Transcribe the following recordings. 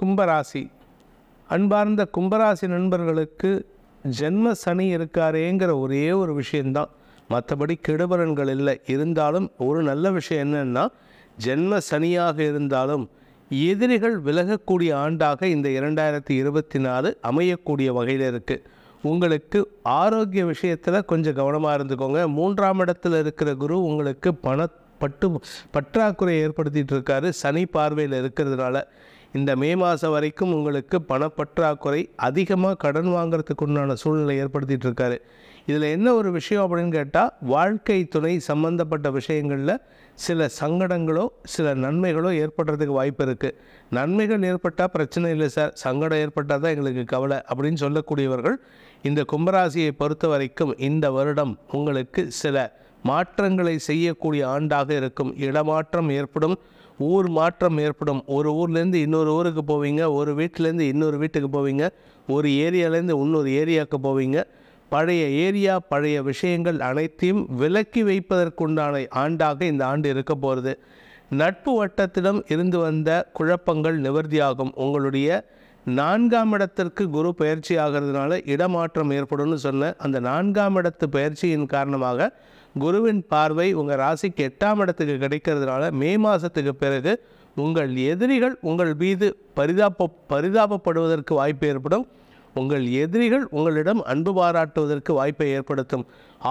கும்பராசி அன்பார்ந்த கும்பராசி நண்பர்களுக்கு ஜென்ம சனி இருக்காரேங்கிற ஒரே ஒரு விஷயந்தான் மற்றபடி கெடுபலன்கள் இல்லை இருந்தாலும் ஒரு நல்ல விஷயம் என்னென்னா ஜென்ம சனியாக இருந்தாலும் எதிரிகள் விலகக்கூடிய ஆண்டாக இந்த இரண்டாயிரத்தி இருபத்தி நாலு அமையக்கூடிய வகையில் இருக்குது உங்களுக்கு ஆரோக்கிய விஷயத்தில் கொஞ்சம் கவனமாக இருந்துக்கோங்க மூன்றாம் இடத்துல இருக்கிற குரு உங்களுக்கு பண பட்டு பற்றாக்குறை ஏற்படுத்திகிட்டு இருக்காரு சனி பார்வையில் இருக்கிறதுனால இந்த மே மாதம் வரைக்கும் உங்களுக்கு பணப்பற்றாக்குறை அதிகமாக கடன் வாங்கிறதுக்கு உண்டான சூழ்நிலை ஏற்படுத்திகிட்டு இருக்காரு இதில் என்ன ஒரு விஷயம் அப்படின்னு கேட்டால் வாழ்க்கை துணை சம்பந்தப்பட்ட விஷயங்களில் சில சங்கடங்களோ சில நன்மைகளோ ஏற்படுறதுக்கு வாய்ப்பு இருக்குது நன்மைகள் ஏற்பட்டால் பிரச்சனை இல்லை சார் சங்கடம் ஏற்பட்டால் தான் எங்களுக்கு கவலை அப்படின்னு சொல்லக்கூடியவர்கள் இந்த கும்பராசியை பொறுத்த வரைக்கும் இந்த வருடம் உங்களுக்கு சில மாற்றங்களை செய்யக்கூடிய ஆண்டாக இருக்கும் இடமாற்றம் ஏற்படும் ஊர் மாற்றம் ஏற்படும் ஒரு ஊர்லேருந்து இன்னொரு ஊருக்கு போவீங்க ஒரு வீட்டிலேருந்து இன்னொரு வீட்டுக்கு போவீங்க ஒரு ஏரியாலேருந்து இன்னொரு ஏரியாவுக்கு போவீங்க பழைய ஏரியா பழைய விஷயங்கள் அனைத்தையும் விலக்கி வைப்பதற்குண்டான ஆண்டாக இந்த ஆண்டு இருக்க போகிறது நட்பு வட்டத்திடம் இருந்து வந்த குழப்பங்கள் நிவர்த்தியாகும் உங்களுடைய நான்காம் இடத்திற்கு குரு பயிற்சி ஆகிறதுனால இடமாற்றம் ஏற்படும்னு சொன்ன அந்த நான்காம் இடத்து பயிற்சியின் காரணமாக குருவின் பார்வை உங்கள் ராசிக்கு எட்டாம் இடத்துக்கு கிடைக்கிறதுனால மே மாதத்துக்கு பிறகு உங்கள் எதிரிகள் உங்கள் மீது பரிதாப பரிதாபப்படுவதற்கு வாய்ப்பு ஏற்படும் உங்கள் எதிரிகள் உங்களிடம் அன்பு பாராட்டுவதற்கு வாய்ப்பை ஏற்படுத்தும்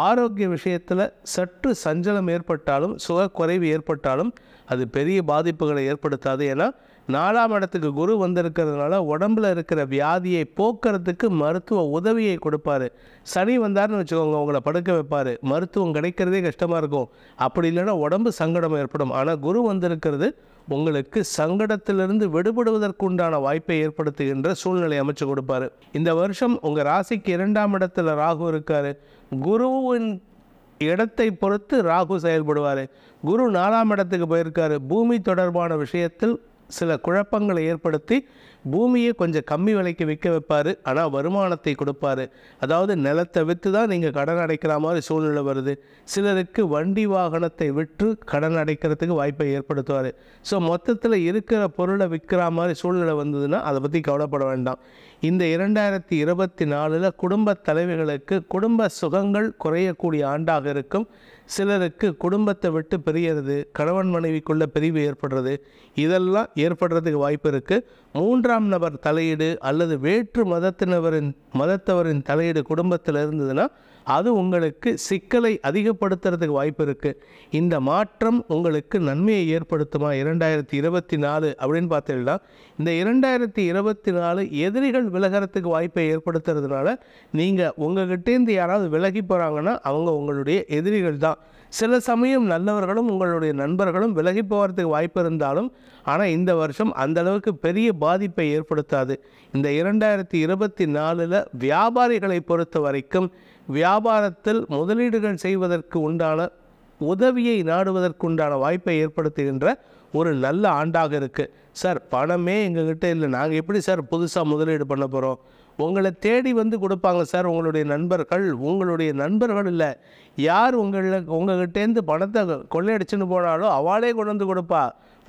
ஆரோக்கிய விஷயத்தில் சற்று சஞ்சலம் ஏற்பட்டாலும் சுகக்குறைவு ஏற்பட்டாலும் அது பெரிய பாதிப்புகளை ஏற்படுத்தாது ஏன்னா நாலாம் இடத்துக்கு குரு வந்திருக்கிறதுனால உடம்புல இருக்கிற வியாதியை போக்குறதுக்கு மருத்துவ உதவியை கொடுப்பாரு சனி வந்தார்னு வச்சுக்கோங்க உங்களை படுக்க வைப்பார் மருத்துவம் கிடைக்கிறதே கஷ்டமாக இருக்கும் அப்படி இல்லைன்னா உடம்பு சங்கடம் ஏற்படும் ஆனால் குரு வந்திருக்கிறது உங்களுக்கு சங்கடத்திலிருந்து விடுபடுவதற்குண்டான வாய்ப்பை ஏற்படுத்துகின்ற சூழ்நிலை அமைச்சு கொடுப்பாரு இந்த வருஷம் உங்கள் ராசிக்கு இரண்டாம் இடத்துல ராகு இருக்கார் குருவின் இடத்தை பொறுத்து ராகு செயல்படுவார் குரு நாலாம் இடத்துக்கு போயிருக்காரு பூமி தொடர்பான விஷயத்தில் சில குழப்பங்களை ஏற்படுத்தி பூமியை கொஞ்சம் கம்மி விலைக்கு விற்க வைப்பார் ஆனால் வருமானத்தை கொடுப்பார் அதாவது நிலத்தை விற்று தான் நீங்கள் கடன் அடைக்கிற மாதிரி சூழ்நிலை வருது சிலருக்கு வண்டி வாகனத்தை விற்று கடன் அடைக்கிறதுக்கு வாய்ப்பை ஏற்படுத்துவார் ஸோ மொத்தத்தில் இருக்கிற பொருளை விற்கிற மாதிரி சூழ்நிலை வந்ததுன்னா அதை பற்றி கவலைப்பட வேண்டாம் இந்த இரண்டாயிரத்தி இருபத்தி நாலில் குடும்ப தலைவிகளுக்கு குடும்ப சுகங்கள் குறையக்கூடிய ஆண்டாக இருக்கும் சிலருக்கு குடும்பத்தை விட்டு பிரியறது கணவன் மனைவிக்குள்ளே பிரிவு ஏற்படுறது இதெல்லாம் ஏற்படுறதுக்கு வாய்ப்பு இருக்குது மூன்றாம் நபர் தலையீடு அல்லது வேற்று மதத்தினவரின் மதத்தவரின் தலையீடு குடும்பத்தில் இருந்ததுன்னா அது உங்களுக்கு சிக்கலை அதிகப்படுத்துறதுக்கு வாய்ப்பு இருக்குது இந்த மாற்றம் உங்களுக்கு நன்மையை ஏற்படுத்துமா இரண்டாயிரத்தி இருபத்தி நாலு அப்படின்னு பார்த்தீங்கன்னா இந்த இரண்டாயிரத்தி இருபத்தி நாலு எதிரிகள் விலகிறதுக்கு வாய்ப்பை ஏற்படுத்துறதுனால நீங்கள் உங்ககிட்டேருந்து யாராவது விலகி போகிறாங்கன்னா அவங்க உங்களுடைய எதிரிகள் தான் சில சமயம் நல்லவர்களும் உங்களுடைய நண்பர்களும் விலகி போகிறதுக்கு வாய்ப்பு இருந்தாலும் ஆனால் இந்த வருஷம் அந்தளவுக்கு பெரிய பாதிப்பை ஏற்படுத்தாது இந்த இரண்டாயிரத்தி இருபத்தி நாலில் வியாபாரிகளை பொறுத்த வரைக்கும் வியாபாரத்தில் முதலீடுகள் செய்வதற்கு உண்டான உதவியை நாடுவதற்குண்டான வாய்ப்பை ஏற்படுத்துகின்ற ஒரு நல்ல ஆண்டாக இருக்குது சார் பணமே எங்ககிட்ட இல்லை நாங்கள் எப்படி சார் புதுசாக முதலீடு பண்ண போகிறோம் உங்களை தேடி வந்து கொடுப்பாங்க சார் உங்களுடைய நண்பர்கள் உங்களுடைய நண்பர்கள் இல்லை யார் உங்களை உங்கள்கிட்டேருந்து பணத்தை கொள்ளையடிச்சுன்னு போனாலும் அவளே கொண்டு வந்து கொடுப்பா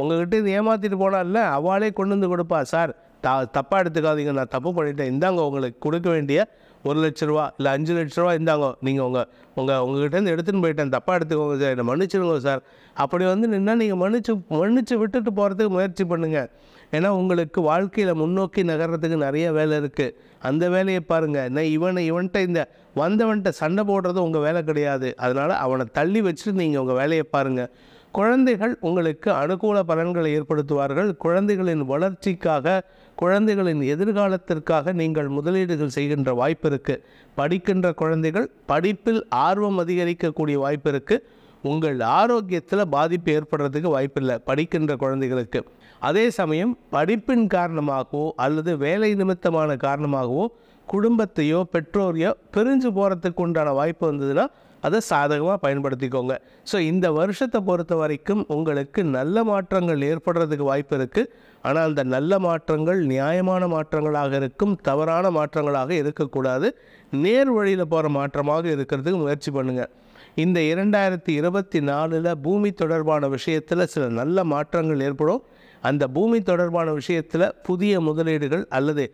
உங்கள்கிட்டேருந்து ஏமாற்றிட்டு இல்லை அவளே கொண்டு வந்து கொடுப்பா சார் த தப்பாக எடுத்துக்காதீங்க நான் தப்பு பண்ணிட்டேன் இந்தாங்க உங்களுக்கு கொடுக்க வேண்டிய ஒரு லட்ச ரூபா இல்லை அஞ்சு லட்ச ரூபா இருந்தாங்க நீங்கள் உங்கள் உங்கள் உங்கள்கிட்டருந்து எடுத்துன்னு போயிட்டேன் தப்பாக எடுத்துக்கோங்க சார் என்னை மன்னிச்சிடுங்க சார் அப்படி வந்து நின்னா நீங்கள் மன்னிச்சு மன்னிச்சு விட்டுட்டு போகிறதுக்கு முயற்சி பண்ணுங்கள் ஏன்னா உங்களுக்கு வாழ்க்கையில் முன்னோக்கி நகர்றதுக்கு நிறைய வேலை இருக்குது அந்த வேலையை பாருங்கள் என்ன இவனை இவன்கிட்ட இந்த வந்தவன்கிட்ட சண்டை போடுறது உங்கள் வேலை கிடையாது அதனால் அவனை தள்ளி வச்சுட்டு நீங்கள் உங்கள் வேலையை பாருங்கள் குழந்தைகள் உங்களுக்கு அனுகூல பலன்களை ஏற்படுத்துவார்கள் குழந்தைகளின் வளர்ச்சிக்காக குழந்தைகளின் எதிர்காலத்திற்காக நீங்கள் முதலீடுகள் செய்கின்ற வாய்ப்பு இருக்குது படிக்கின்ற குழந்தைகள் படிப்பில் ஆர்வம் அதிகரிக்கக்கூடிய வாய்ப்பு இருக்குது உங்கள் ஆரோக்கியத்தில் பாதிப்பு ஏற்படுறதுக்கு வாய்ப்பில்லை படிக்கின்ற குழந்தைகளுக்கு அதே சமயம் படிப்பின் காரணமாகவோ அல்லது வேலை நிமித்தமான காரணமாகவோ குடும்பத்தையோ பெற்றோரையோ பிரிஞ்சு போகிறதுக்கு உண்டான வாய்ப்பு வந்ததுன்னா அதை சாதகமாக பயன்படுத்திக்கோங்க ஸோ இந்த வருஷத்தை பொறுத்த வரைக்கும் உங்களுக்கு நல்ல மாற்றங்கள் ஏற்படுறதுக்கு வாய்ப்பு இருக்குது ஆனால் அந்த நல்ல மாற்றங்கள் நியாயமான மாற்றங்களாக இருக்கும் தவறான மாற்றங்களாக இருக்கக்கூடாது நேர் வழியில் போகிற மாற்றமாக இருக்கிறதுக்கு முயற்சி பண்ணுங்கள் இந்த இரண்டாயிரத்தி இருபத்தி நாலில் பூமி தொடர்பான விஷயத்தில் சில நல்ல மாற்றங்கள் ஏற்படும் அந்த பூமி தொடர்பான விஷயத்தில் புதிய முதலீடுகள் அல்லது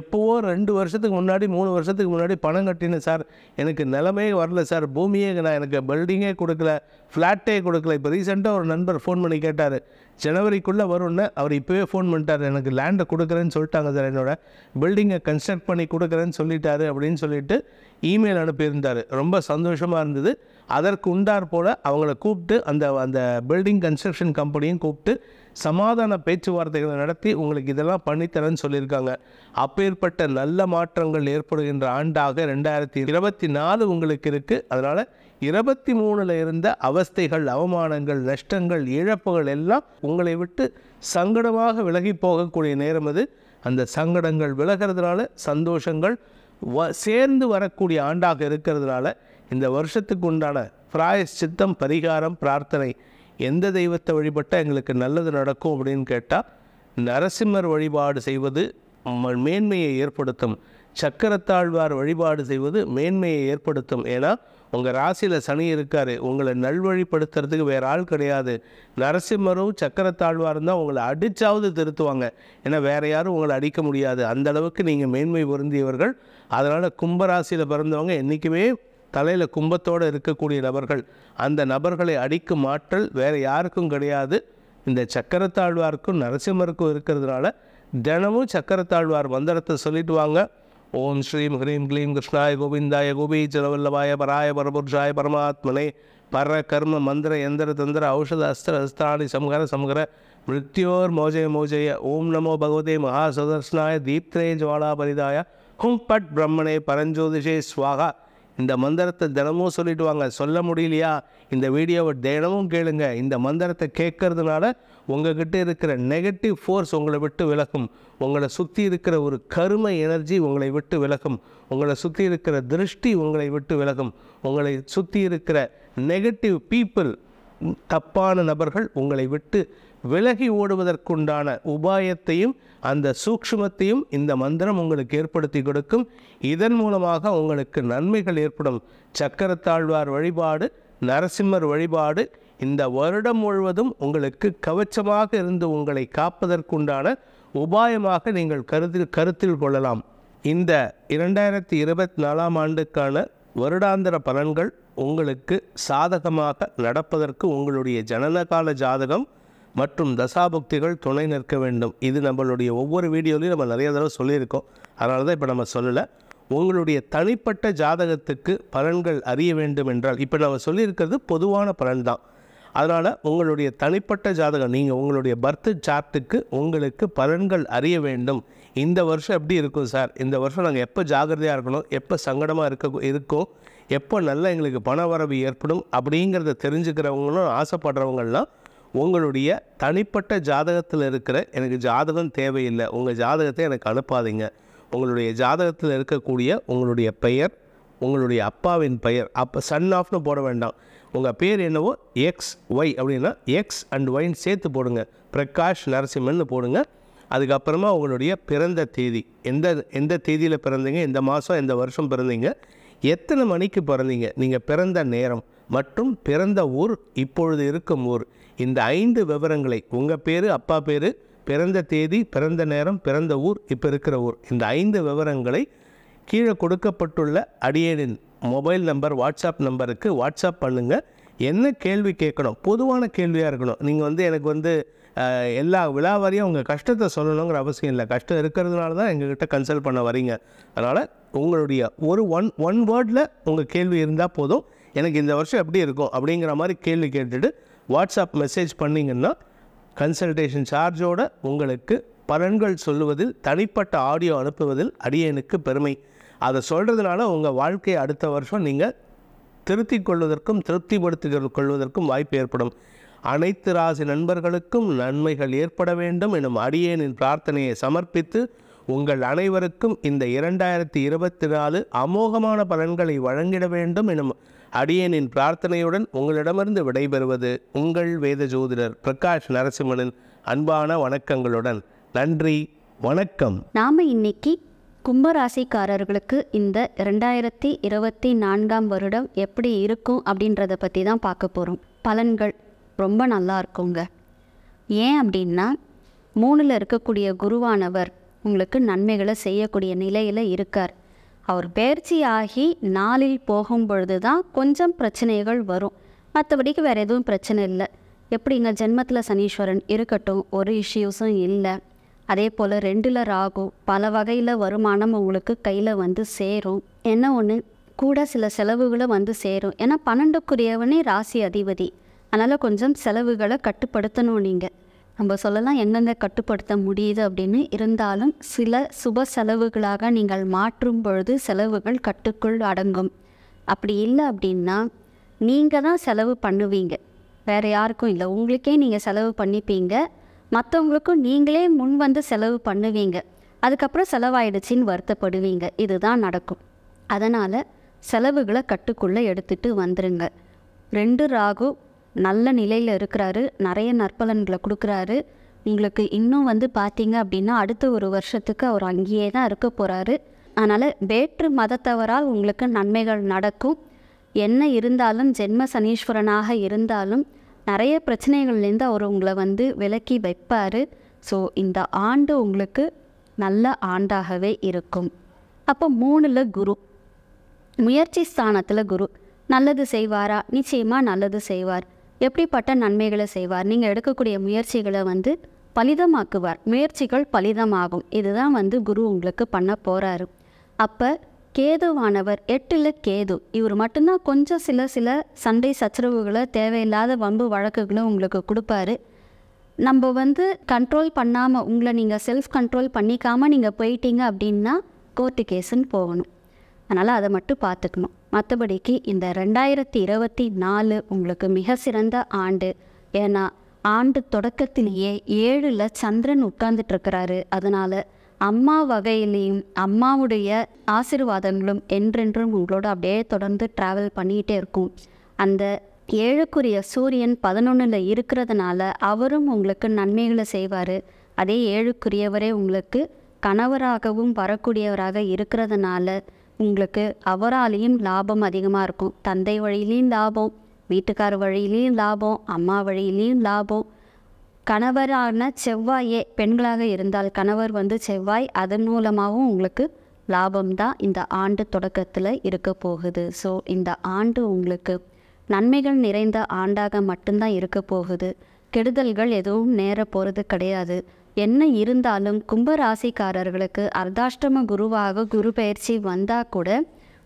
எப்போவோ ரெண்டு வருஷத்துக்கு முன்னாடி மூணு வருஷத்துக்கு முன்னாடி பணம் கட்டினேன் சார் எனக்கு நிலமே வரல சார் பூமியே நான் எனக்கு பில்டிங்கே கொடுக்கல ஃப்ளாட்டே கொடுக்கல இப்போ ரீசெண்டாக ஒரு நண்பர் ஃபோன் பண்ணி கேட்டார் ஜனவரிக்குள்ளே வரும்னு அவர் இப்போவே ஃபோன் பண்ணிட்டார் எனக்கு லேண்டை கொடுக்குறேன்னு சொல்லிட்டாங்க சார் என்னோடய பில்டிங்கை கன்ஸ்ட்ரக்ட் பண்ணி கொடுக்குறேன்னு சொல்லிட்டாரு அப்படின்னு சொல்லிட்டு இமெயில் அனுப்பியிருந்தார் ரொம்ப சந்தோஷமாக இருந்தது அதற்கு உண்டார் போல் அவங்கள கூப்பிட்டு அந்த அந்த பில்டிங் கன்ஸ்ட்ரக்ஷன் கம்பெனியும் கூப்பிட்டு சமாதான பேச்சுவார்த்தைகளை நடத்தி உங்களுக்கு இதெல்லாம் பண்ணித்தரேன்னு சொல்லியிருக்காங்க அப்பேற்பட்ட நல்ல மாற்றங்கள் ஏற்படுகின்ற ஆண்டாக ரெண்டாயிரத்தி இருபத்தி நாலு உங்களுக்கு இருக்குது அதனால் இருபத்தி மூணில் இருந்த அவஸ்தைகள் அவமானங்கள் நஷ்டங்கள் இழப்புகள் எல்லாம் உங்களை விட்டு சங்கடமாக விலகி போகக்கூடிய நேரம் அது அந்த சங்கடங்கள் விலகிறதுனால சந்தோஷங்கள் வ சேர்ந்து வரக்கூடிய ஆண்டாக இருக்கிறதுனால இந்த வருஷத்துக்கு உண்டான பிராயஸ் சித்தம் பரிகாரம் பிரார்த்தனை எந்த தெய்வத்தை வழிபட்டால் எங்களுக்கு நல்லது நடக்கும் அப்படின்னு கேட்டால் நரசிம்மர் வழிபாடு செய்வது மேன்மையை ஏற்படுத்தும் சக்கரத்தாழ்வார் வழிபாடு செய்வது மேன்மையை ஏற்படுத்தும் ஏன்னா உங்கள் ராசியில் சனி இருக்கார் உங்களை நல்வழிப்படுத்துறதுக்கு வேறு ஆள் கிடையாது நரசிம்மரும் சக்கரத்தாழ்வாரும் தான் உங்களை அடித்தாவது திருத்துவாங்க ஏன்னா வேறு யாரும் உங்களை அடிக்க முடியாது அந்த அளவுக்கு நீங்கள் மேன்மை பொருந்தியவர்கள் அதனால் கும்பராசியில் பிறந்தவங்க என்றைக்குமே தலையில் கும்பத்தோடு இருக்கக்கூடிய நபர்கள் அந்த நபர்களை அடிக்கும் ஆற்றல் வேறு யாருக்கும் கிடையாது இந்த சக்கரத்தாழ்வாருக்கும் நரசிம்மருக்கும் இருக்கிறதுனால தினமும் சக்கரத்தாழ்வார் மந்திரத்தை சொல்லிட்டு வாங்க ஓம் ஸ்ரீம் ஹ்ரீம் க்ளீம் கிருஷ்ணாய கோவிந்தாய கோபி ஜலவல்லவாய பராய பரபுருஷாய பரமாத்மனே பர கர்ம மந்திர எந்திர தந்திர ஔஷத அஸ்திர அஸ்திராணி சமகர சமகர மிருத்யோர் மோஜய மோஜய ஓம் நமோ பகவதே மகாசுதர்ஷனாய தீப்திரே ஜுவாலா பரிதாய ஹும் பட் பிரம்மணே பரஞ்சோதிஷே ஸ்வாகா இந்த மந்திரத்தை தினமும் சொல்லிட்டு வாங்க சொல்ல முடியலையா இந்த வீடியோவை தினமும் கேளுங்க இந்த மந்திரத்தை கேட்கறதுனால உங்ககிட்ட இருக்கிற நெகட்டிவ் ஃபோர்ஸ் உங்களை விட்டு விலகும் உங்களை சுற்றி இருக்கிற ஒரு கரும எனர்ஜி உங்களை விட்டு விலகும் உங்களை சுற்றி இருக்கிற திருஷ்டி உங்களை விட்டு விலகும் உங்களை சுற்றி இருக்கிற நெகட்டிவ் பீப்புள் தப்பான நபர்கள் உங்களை விட்டு விலகி ஓடுவதற்குண்டான உபாயத்தையும் அந்த சூக்ஷமத்தையும் இந்த மந்திரம் உங்களுக்கு ஏற்படுத்தி கொடுக்கும் இதன் மூலமாக உங்களுக்கு நன்மைகள் ஏற்படும் சக்கரத்தாழ்வார் வழிபாடு நரசிம்மர் வழிபாடு இந்த வருடம் முழுவதும் உங்களுக்கு கவச்சமாக இருந்து உங்களை காப்பதற்குண்டான உபாயமாக நீங்கள் கருத்தில் கருத்தில் கொள்ளலாம் இந்த இரண்டாயிரத்தி இருபத்தி நாலாம் ஆண்டுக்கான வருடாந்திர பலன்கள் உங்களுக்கு சாதகமாக நடப்பதற்கு உங்களுடைய ஜனனகால ஜாதகம் மற்றும் தசாபக்திகள் துணை நிற்க வேண்டும் இது நம்மளுடைய ஒவ்வொரு வீடியோலையும் நம்ம நிறைய தடவை சொல்லியிருக்கோம் அதனால தான் இப்போ நம்ம சொல்லலை உங்களுடைய தனிப்பட்ட ஜாதகத்துக்கு பலன்கள் அறிய வேண்டும் என்றால் இப்போ நம்ம சொல்லியிருக்கிறது பொதுவான பலன் தான் அதனால் உங்களுடைய தனிப்பட்ட ஜாதகம் நீங்கள் உங்களுடைய பர்த் சார்ட்டுக்கு உங்களுக்கு பலன்கள் அறிய வேண்டும் இந்த வருஷம் எப்படி இருக்கும் சார் இந்த வருஷம் நாங்கள் எப்போ ஜாகிரதையாக இருக்கணும் எப்போ சங்கடமாக இருக்க இருக்கோ எப்போ நல்லா எங்களுக்கு பண வரவு ஏற்படும் அப்படிங்கிறத தெரிஞ்சுக்கிறவங்களும் ஆசைப்படுறவங்களாம் உங்களுடைய தனிப்பட்ட ஜாதகத்தில் இருக்கிற எனக்கு ஜாதகம் தேவையில்லை உங்கள் ஜாதகத்தை எனக்கு அனுப்பாதீங்க உங்களுடைய ஜாதகத்தில் இருக்கக்கூடிய உங்களுடைய பெயர் உங்களுடைய அப்பாவின் பெயர் அப்போ சன் ஆஃப்னு போட வேண்டாம் உங்கள் பேர் என்னவோ எக்ஸ் ஒய் அப்படின்னா எக்ஸ் அண்ட் ஒய்ன்னு சேர்த்து போடுங்க பிரகாஷ் நரசிம்மன்னு போடுங்க அதுக்கப்புறமா உங்களுடைய பிறந்த தேதி எந்த எந்த தேதியில் பிறந்தீங்க இந்த மாதம் எந்த வருஷம் பிறந்தீங்க எத்தனை மணிக்கு பிறந்தீங்க நீங்கள் பிறந்த நேரம் மற்றும் பிறந்த ஊர் இப்பொழுது இருக்கும் ஊர் இந்த ஐந்து விவரங்களை உங்கள் பேர் அப்பா பேர் பிறந்த தேதி பிறந்த நேரம் பிறந்த ஊர் இப்போ இருக்கிற ஊர் இந்த ஐந்து விவரங்களை கீழே கொடுக்கப்பட்டுள்ள அடியனின் மொபைல் நம்பர் வாட்ஸ்அப் நம்பருக்கு வாட்ஸ்அப் பண்ணுங்கள் என்ன கேள்வி கேட்கணும் பொதுவான கேள்வியாக இருக்கணும் நீங்கள் வந்து எனக்கு வந்து எல்லா விழாவாரியும் உங்கள் கஷ்டத்தை சொல்லணுங்கிற அவசியம் இல்லை கஷ்டம் இருக்கிறதுனால தான் எங்ககிட்ட கன்சல்ட் பண்ண வரீங்க அதனால் உங்களுடைய ஒரு ஒன் ஒன் வேர்டில் உங்கள் கேள்வி இருந்தால் போதும் எனக்கு இந்த வருஷம் எப்படி இருக்கும் அப்படிங்கிற மாதிரி கேள்வி கேட்டுட்டு வாட்ஸ்அப் மெசேஜ் பண்ணிங்கன்னா கன்சல்டேஷன் சார்ஜோடு உங்களுக்கு பலன்கள் சொல்லுவதில் தனிப்பட்ட ஆடியோ அனுப்புவதில் அடியனுக்கு பெருமை அதை சொல்கிறதுனால உங்கள் வாழ்க்கையை அடுத்த வருஷம் நீங்கள் திருத்திக் கொள்வதற்கும் திருப்திப்படுத்திக் கொள்வதற்கும் வாய்ப்பு ஏற்படும் அனைத்து ராசி நண்பர்களுக்கும் நன்மைகள் ஏற்பட வேண்டும் எனும் அடியேனின் பிரார்த்தனையை சமர்ப்பித்து உங்கள் அனைவருக்கும் இந்த இரண்டாயிரத்தி இருபத்தி நாலு அமோகமான பலன்களை வழங்கிட வேண்டும் எனும் அடியனின் பிரார்த்தனையுடன் உங்களிடமிருந்து விடைபெறுவது உங்கள் வேத ஜோதிடர் பிரகாஷ் நரசிம்மனின் அன்பான வணக்கங்களுடன் நன்றி வணக்கம் நாம இன்னைக்கு கும்பராசிக்காரர்களுக்கு இந்த ரெண்டாயிரத்தி இருபத்தி நான்காம் வருடம் எப்படி இருக்கும் அப்படின்றத பற்றி தான் பார்க்க போகிறோம் பலன்கள் ரொம்ப நல்லா இருக்குங்க ஏன் அப்படின்னா மூணில் இருக்கக்கூடிய குருவானவர் உங்களுக்கு நன்மைகளை செய்யக்கூடிய நிலையில் இருக்கார் அவர் பயிற்சியாகி நாளில் போகும் பொழுது தான் கொஞ்சம் பிரச்சனைகள் வரும் மற்றபடிக்கு வேறு எதுவும் பிரச்சனை இல்லை எப்படிங்க ஜென்மத்தில் சனீஸ்வரன் இருக்கட்டும் ஒரு இஷ்யூஸும் இல்லை அதே போல் ரெண்டில் ராகு பல வகையில் வருமானம் உங்களுக்கு கையில் வந்து சேரும் என்ன ஒன்று கூட சில செலவுகளும் வந்து சேரும் ஏன்னா பன்னெண்டுக்குரியவனே ராசி அதிபதி அதனால் கொஞ்சம் செலவுகளை கட்டுப்படுத்தணும் நீங்கள் நம்ம சொல்லலாம் எங்கெங்க கட்டுப்படுத்த முடியுது அப்படின்னு இருந்தாலும் சில சுப செலவுகளாக நீங்கள் மாற்றும் பொழுது செலவுகள் கட்டுக்குள் அடங்கும் அப்படி இல்லை அப்படின்னா நீங்கள் தான் செலவு பண்ணுவீங்க வேறு யாருக்கும் இல்லை உங்களுக்கே நீங்கள் செலவு பண்ணிப்பீங்க மற்றவங்களுக்கும் நீங்களே முன் வந்து செலவு பண்ணுவீங்க அதுக்கப்புறம் செலவாயிடுச்சின்னு வருத்தப்படுவீங்க இதுதான் நடக்கும் அதனால் செலவுகளை கட்டுக்குள்ளே எடுத்துகிட்டு வந்துடுங்க ரெண்டு ராகு நல்ல நிலையில் இருக்கிறாரு நிறைய நற்பலன்களை கொடுக்குறாரு உங்களுக்கு இன்னும் வந்து பார்த்தீங்க அப்படின்னா அடுத்த ஒரு வருஷத்துக்கு அவர் அங்கேயே தான் இருக்க போகிறாரு அதனால் வேற்று மதத்தவரால் உங்களுக்கு நன்மைகள் நடக்கும் என்ன இருந்தாலும் ஜென்ம சனீஸ்வரனாக இருந்தாலும் நிறைய பிரச்சனைகள்லேருந்து அவர் உங்களை வந்து விலக்கி வைப்பார் ஸோ இந்த ஆண்டு உங்களுக்கு நல்ல ஆண்டாகவே இருக்கும் அப்போ மூணில் குரு முயற்சி ஸ்தானத்தில் குரு நல்லது செய்வாரா நிச்சயமாக நல்லது செய்வார் எப்படிப்பட்ட நன்மைகளை செய்வார் நீங்கள் எடுக்கக்கூடிய முயற்சிகளை வந்து பலிதமாக்குவார் முயற்சிகள் பலிதமாகும் இதுதான் வந்து குரு உங்களுக்கு பண்ண போகிறாரு அப்போ கேதுவானவர் எட்டில் கேது இவர் மட்டும்தான் கொஞ்சம் சில சில சண்டை சச்சரவுகளை தேவையில்லாத வம்பு வழக்குகளும் உங்களுக்கு கொடுப்பாரு நம்ம வந்து கண்ட்ரோல் பண்ணாமல் உங்களை நீங்கள் செல்ஃப் கண்ட்ரோல் பண்ணிக்காமல் நீங்கள் போயிட்டீங்க அப்படின்னா கோர்ட்டு கேஸுன்னு போகணும் அதனால் அதை மட்டும் பார்த்துக்கணும் மற்றபடிக்கு இந்த ரெண்டாயிரத்தி இருபத்தி நாலு உங்களுக்கு மிக சிறந்த ஆண்டு ஏன்னா ஆண்டு தொடக்கத்திலேயே ஏழில் சந்திரன் உட்கார்ந்துட்டுருக்கிறாரு அதனால் அம்மா வகையிலையும் அம்மாவுடைய ஆசிர்வாதங்களும் என்றென்றும் உங்களோட அப்படியே தொடர்ந்து ட்ராவல் பண்ணிகிட்டே இருக்கும் அந்த ஏழுக்குரிய சூரியன் பதினொன்றில் இருக்கிறதுனால அவரும் உங்களுக்கு நன்மைகளை செய்வார் அதே ஏழுக்குரியவரே உங்களுக்கு கணவராகவும் வரக்கூடியவராக இருக்கிறதுனால உங்களுக்கு அவராலேயும் லாபம் அதிகமாக இருக்கும் தந்தை வழியிலையும் லாபம் வீட்டுக்கார் வழியிலையும் லாபம் அம்மா வழியிலையும் லாபம் கணவரான செவ்வாயே பெண்களாக இருந்தால் கணவர் வந்து செவ்வாய் அதன் மூலமாகவும் உங்களுக்கு லாபம் தான் இந்த ஆண்டு தொடக்கத்தில் இருக்க போகுது ஸோ இந்த ஆண்டு உங்களுக்கு நன்மைகள் நிறைந்த ஆண்டாக மட்டும்தான் இருக்க போகுது கெடுதல்கள் எதுவும் நேர போகிறது கிடையாது என்ன இருந்தாலும் கும்பராசிக்காரர்களுக்கு அர்த்தாஷ்டம குருவாக குரு பயிற்சி வந்தால் கூட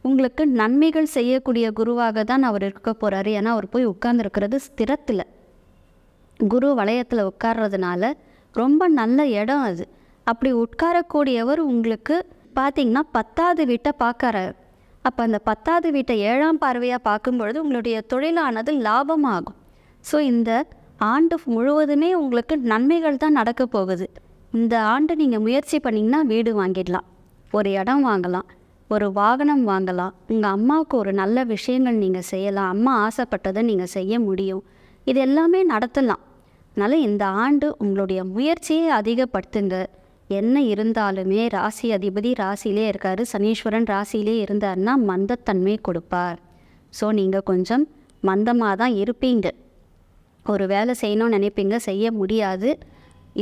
உங்களுக்கு நன்மைகள் செய்யக்கூடிய குருவாக தான் அவர் இருக்க போகிறாரு ஏன்னா அவர் போய் உட்கார்ந்துருக்கிறது ஸ்திரத்தில் குரு வளையத்தில் உட்கார்றதுனால ரொம்ப நல்ல இடம் அது அப்படி உட்காரக்கூடியவர் உங்களுக்கு பார்த்திங்கன்னா பத்தாவது வீட்டை பார்க்குறாரு அப்போ அந்த பத்தாவது வீட்டை ஏழாம் பார்வையாக பார்க்கும்பொழுது உங்களுடைய தொழிலானது லாபமாகும் ஸோ இந்த ஆண்டு முழுவதுமே உங்களுக்கு நன்மைகள் தான் நடக்க போகுது இந்த ஆண்டு நீங்கள் முயற்சி பண்ணிங்கன்னா வீடு வாங்கிடலாம் ஒரு இடம் வாங்கலாம் ஒரு வாகனம் வாங்கலாம் உங்கள் அம்மாவுக்கு ஒரு நல்ல விஷயங்கள் நீங்கள் செய்யலாம் அம்மா ஆசைப்பட்டதை நீங்கள் செய்ய முடியும் இது எல்லாமே நடத்தலாம் அதனால் இந்த ஆண்டு உங்களுடைய முயற்சியை அதிகப்படுத்துங்க என்ன இருந்தாலுமே ராசி அதிபதி ராசியிலே இருக்கார் சனீஸ்வரன் ராசியிலே இருந்தார்னா மந்தத்தன்மை கொடுப்பார் ஸோ நீங்கள் கொஞ்சம் மந்தமாக தான் இருப்பீங்க ஒரு வேலை செய்யணும்னு நினைப்பீங்க செய்ய முடியாது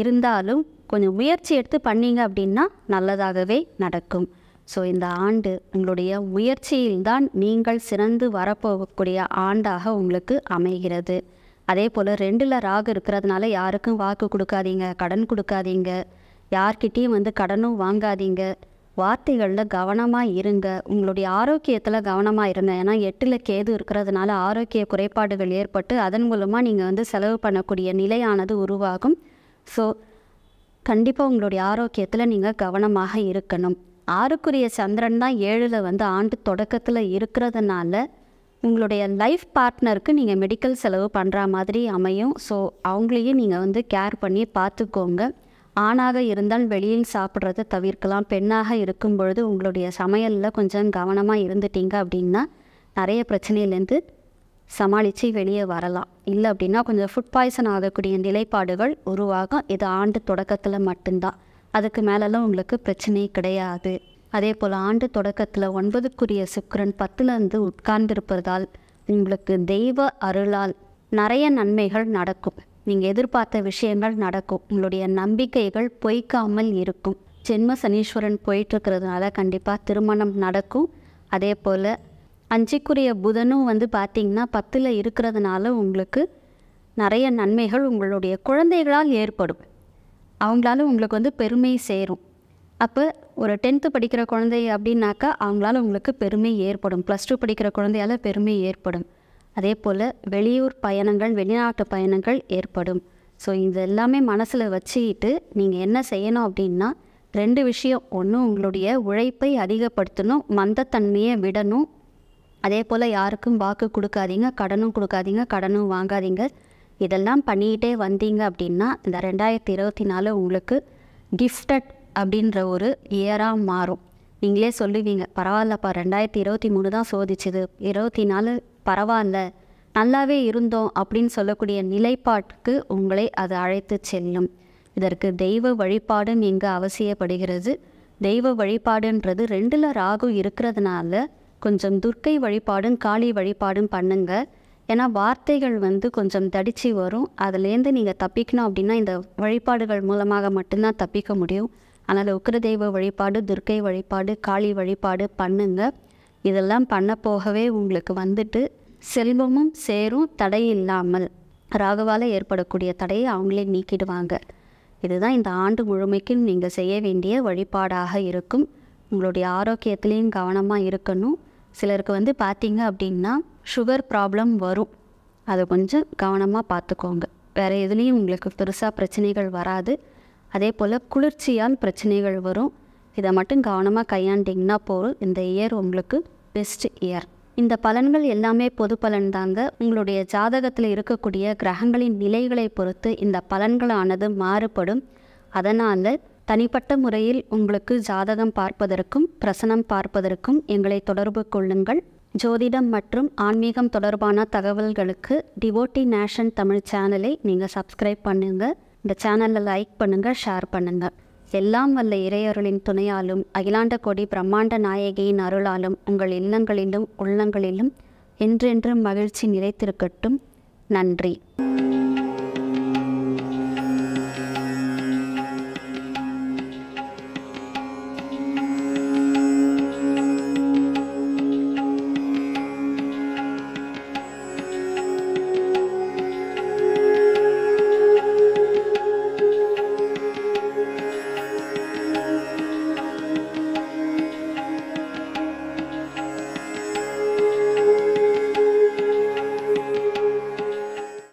இருந்தாலும் கொஞ்சம் முயற்சி எடுத்து பண்ணீங்க அப்படின்னா நல்லதாகவே நடக்கும் ஸோ இந்த ஆண்டு உங்களுடைய முயற்சியில்தான் நீங்கள் சிறந்து வரப்போகக்கூடிய ஆண்டாக உங்களுக்கு அமைகிறது அதே போல் ரெண்டில் ராகு இருக்கிறதுனால யாருக்கும் வாக்கு கொடுக்காதீங்க கடன் கொடுக்காதீங்க யார்கிட்டேயும் வந்து கடனும் வாங்காதீங்க வார்த்தைகளில் கவனமாக இருங்க உங்களுடைய ஆரோக்கியத்தில் கவனமாக இருங்க ஏன்னா எட்டில் கேது இருக்கிறதுனால ஆரோக்கிய குறைபாடுகள் ஏற்பட்டு அதன் மூலமாக நீங்கள் வந்து செலவு பண்ணக்கூடிய நிலையானது உருவாகும் ஸோ கண்டிப்பாக உங்களுடைய ஆரோக்கியத்தில் நீங்கள் கவனமாக இருக்கணும் ஆறுக்குரிய சந்திரன் தான் ஏழில் வந்து ஆண்டு தொடக்கத்தில் இருக்கிறதுனால உங்களுடைய லைஃப் பார்ட்னருக்கு நீங்கள் மெடிக்கல் செலவு பண்ணுற மாதிரி அமையும் ஸோ அவங்களையும் நீங்கள் வந்து கேர் பண்ணி பார்த்துக்கோங்க ஆணாக இருந்தால் வெளியில் சாப்பிட்றத தவிர்க்கலாம் பெண்ணாக இருக்கும் பொழுது உங்களுடைய சமையலில் கொஞ்சம் கவனமாக இருந்துட்டீங்க அப்படின்னா நிறைய பிரச்சனையிலேருந்து சமாளித்து வெளியே வரலாம் இல்லை அப்படின்னா கொஞ்சம் ஃபுட் பாய்சன் ஆகக்கூடிய நிலைப்பாடுகள் உருவாகும் இது ஆண்டு தொடக்கத்தில் மட்டும்தான் அதுக்கு மேலெல்லாம் உங்களுக்கு பிரச்சனை கிடையாது அதே போல் ஆண்டு தொடக்கத்தில் ஒன்பதுக்குரிய சுக்கரன் பத்துலேருந்து உட்கார்ந்திருப்பதால் உங்களுக்கு தெய்வ அருளால் நிறைய நன்மைகள் நடக்கும் நீங்கள் எதிர்பார்த்த விஷயங்கள் நடக்கும் உங்களுடைய நம்பிக்கைகள் பொய்க்காமல் இருக்கும் ஜென்ம சனீஸ்வரன் போயிட்டுருக்கிறதுனால கண்டிப்பாக திருமணம் நடக்கும் அதே போல் அஞ்சுக்குரிய புதனும் வந்து பார்த்திங்கன்னா பத்தில் இருக்கிறதுனால உங்களுக்கு நிறைய நன்மைகள் உங்களுடைய குழந்தைகளால் ஏற்படும் அவங்களால உங்களுக்கு வந்து பெருமை சேரும் அப்போ ஒரு டென்த்து படிக்கிற குழந்தை அப்படின்னாக்கா அவங்களால உங்களுக்கு பெருமை ஏற்படும் ப்ளஸ் டூ படிக்கிற குழந்தையால் பெருமை ஏற்படும் அதே போல் வெளியூர் பயணங்கள் வெளிநாட்டு பயணங்கள் ஏற்படும் ஸோ இது எல்லாமே மனசில் வச்சுக்கிட்டு நீங்கள் என்ன செய்யணும் அப்படின்னா ரெண்டு விஷயம் ஒன்று உங்களுடைய உழைப்பை அதிகப்படுத்தணும் மந்தத்தன்மையை விடணும் அதே போல் யாருக்கும் வாக்கு கொடுக்காதீங்க கடனும் கொடுக்காதீங்க கடனும் வாங்காதீங்க இதெல்லாம் பண்ணிக்கிட்டே வந்தீங்க அப்படின்னா இந்த ரெண்டாயிரத்தி இருபத்தி நாலு உங்களுக்கு கிஃப்டட் அப்படின்ற ஒரு இயராக மாறும் நீங்களே சொல்லுவீங்க பரவாயில்லப்பா ரெண்டாயிரத்தி இருபத்தி மூணு தான் சோதிச்சது இருபத்தி நாலு பரவாயில்ல நல்லாவே இருந்தோம் அப்படின்னு சொல்லக்கூடிய நிலைப்பாட்டுக்கு உங்களை அது அழைத்து செல்லும் இதற்கு தெய்வ வழிபாடு இங்கு அவசியப்படுகிறது தெய்வ வழிபாடுன்றது ரெண்டில் ராகு இருக்கிறதுனால கொஞ்சம் துர்க்கை வழிபாடும் காளி வழிபாடும் பண்ணுங்க ஏன்னா வார்த்தைகள் வந்து கொஞ்சம் தடிச்சு வரும் அதுலேருந்து நீங்கள் தப்பிக்கணும் அப்படின்னா இந்த வழிபாடுகள் மூலமாக மட்டும்தான் தப்பிக்க முடியும் அதனால் உக்கிர தெய்வ வழிபாடு துர்க்கை வழிபாடு காளி வழிபாடு பண்ணுங்கள் இதெல்லாம் பண்ண போகவே உங்களுக்கு வந்துட்டு செல்வமும் சேரும் தடை இல்லாமல் ராகுவால் ஏற்படக்கூடிய தடையை அவங்களே நீக்கிடுவாங்க இதுதான் இந்த ஆண்டு முழுமைக்கும் நீங்கள் செய்ய வேண்டிய வழிபாடாக இருக்கும் உங்களுடைய ஆரோக்கியத்துலேயும் கவனமாக இருக்கணும் சிலருக்கு வந்து பார்த்தீங்க அப்படின்னா சுகர் ப்ராப்ளம் வரும் அதை கொஞ்சம் கவனமாக பார்த்துக்கோங்க வேறு எதுலேயும் உங்களுக்கு பெருசாக பிரச்சனைகள் வராது அதே போல் குளிர்ச்சியால் பிரச்சனைகள் வரும் இதை மட்டும் கவனமாக கையாண்டிங்கன்னா போதும் இந்த இயர் உங்களுக்கு பெஸ்ட் இயர் இந்த பலன்கள் எல்லாமே பொது பலன் தாங்க உங்களுடைய ஜாதகத்தில் இருக்கக்கூடிய கிரகங்களின் நிலைகளை பொறுத்து இந்த பலன்களானது மாறுபடும் அதனால் தனிப்பட்ட முறையில் உங்களுக்கு ஜாதகம் பார்ப்பதற்கும் பிரசனம் பார்ப்பதற்கும் எங்களை தொடர்பு கொள்ளுங்கள் ஜோதிடம் மற்றும் ஆன்மீகம் தொடர்பான தகவல்களுக்கு டிவோட்டி நேஷன் தமிழ் சேனலை நீங்கள் சப்ஸ்கிரைப் பண்ணுங்கள் இந்த சேனலில் லைக் பண்ணுங்கள் ஷேர் பண்ணுங்கள் எல்லாம் வல்ல இறையருளின் துணையாலும் அகிலாண்ட கொடி பிரம்மாண்ட நாயகியின் அருளாலும் உங்கள் இல்லங்களிலும் உள்ளங்களிலும் என்றென்றும் மகிழ்ச்சி நிறைத்திருக்கட்டும் நன்றி